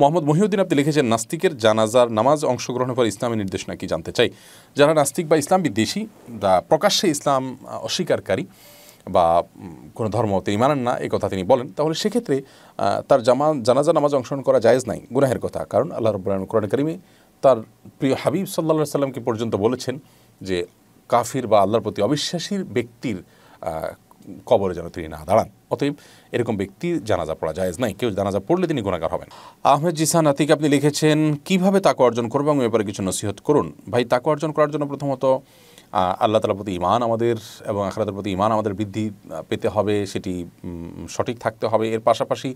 মোহাম্মদ মহিউদ্দিন আপনি লিখেছেন নাস্তিকের জানাজার নামাজ অংশগ্রহণের পর ইসলামী নির্দেশনা কি জানতে চাই যারা নাস্তিক বা ইসলাম বিদ্বেষী বা প্রকাশ্যে ইসলাম অস্বীকারকারী বা কোনো ধর্ম তিনি মানেন না এ কথা তিনি বলেন তাহলে সেক্ষেত্রে তার জামা জানাজা নামাজ অংশগ্রহণ করা জায়েজ নাই গুনাহের কথা কারণ আল্লাহ রবুল্লাহ কোরআন করিমে তার প্রিয় হাবিব সাল্লা সাল্লামকে পর্যন্ত বলেছেন যে কাফির বা আল্লাহর প্রতি অবিশ্বাসীর ব্যক্তির কবরে যেন তিনি না দাঁড়ান অতএব এরকম ব্যক্তি জানাজা পড়া যায় নাই কেউ জানাজা পড়লে তিনি গুণাকার হবেন আহমেদ জিসান আতিক আপনি লিখেছেন কিভাবে তাকে অর্জন করবো এবং ব্যাপারে কিছু নসিহত করুন ভাই তাকে অর্জন করার জন্য প্রথমত আল্লাহ তালার প্রতি ইমান আমাদের এবং আখরাতের প্রতি ইমান আমাদের বৃদ্ধি পেতে হবে সেটি সঠিক থাকতে হবে এর পাশাপাশি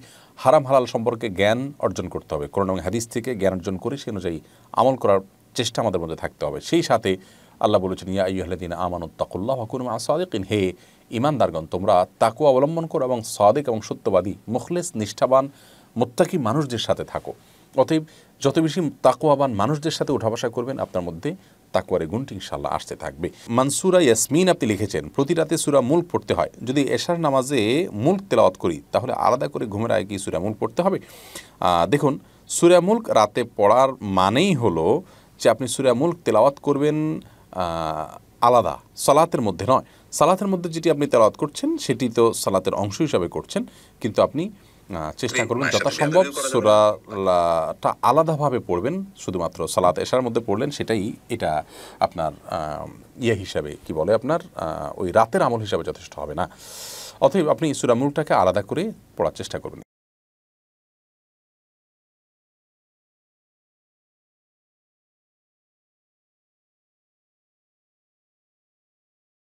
হারাম হালাল সম্পর্কে জ্ঞান অর্জন করতে হবে করোনা এবং হাদিস থেকে জ্ঞান অর্জন করে সে অনুযায়ী আমল করার চেষ্টা আমাদের মধ্যে থাকতে হবে সেই সাথে আল্লাহ বলেছেন ইয়া দিন আমানত তাকুল্লাহ হকুন সাদেকিন হে ইমানদারগণ তোমরা তাকু অবলম্বন করো এবং সাদেক এবং সত্যবাদী মুখলেস নিষ্ঠাবান মোত্তাকি মানুষদের সাথে থাকো অতএব যত বেশি তাকুয়াবান মানুষদের সাথে উঠা বসা করবেন আপনার মধ্যে তাকুয়ারে গুণটি ইনশাল্লাহ আসতে থাকবে মানসুরা ইয়াসমিন আপনি লিখেছেন প্রতি রাতে সুরা মূল পড়তে হয় যদি এশার নামাজে মূল তেলাওয়াত করি তাহলে আলাদা করে ঘুমের আগে কি সুরা মূল পড়তে হবে দেখুন সুরা মুল্ক রাতে পড়ার মানেই হলো যে আপনি সুরা মুল্ক তেলাওয়াত করবেন আলাদা সালাতের মধ্যে নয় সালাতের মধ্যে যেটি আপনি তেলাওয়াত করছেন সেটি তো সালাতের অংশ হিসাবে করছেন কিন্তু আপনি চেষ্টা করবেন যথাসম্ভব সুরাটা আলাদাভাবে পড়বেন শুধুমাত্র সালাত এসার মধ্যে পড়লেন সেটাই এটা আপনার ইয়ে হিসাবে কি বলে আপনার ওই রাতের আমল হিসাবে যথেষ্ট হবে না অতএব আপনি সুরা মুলটাকে আলাদা করে পড়ার চেষ্টা করবেন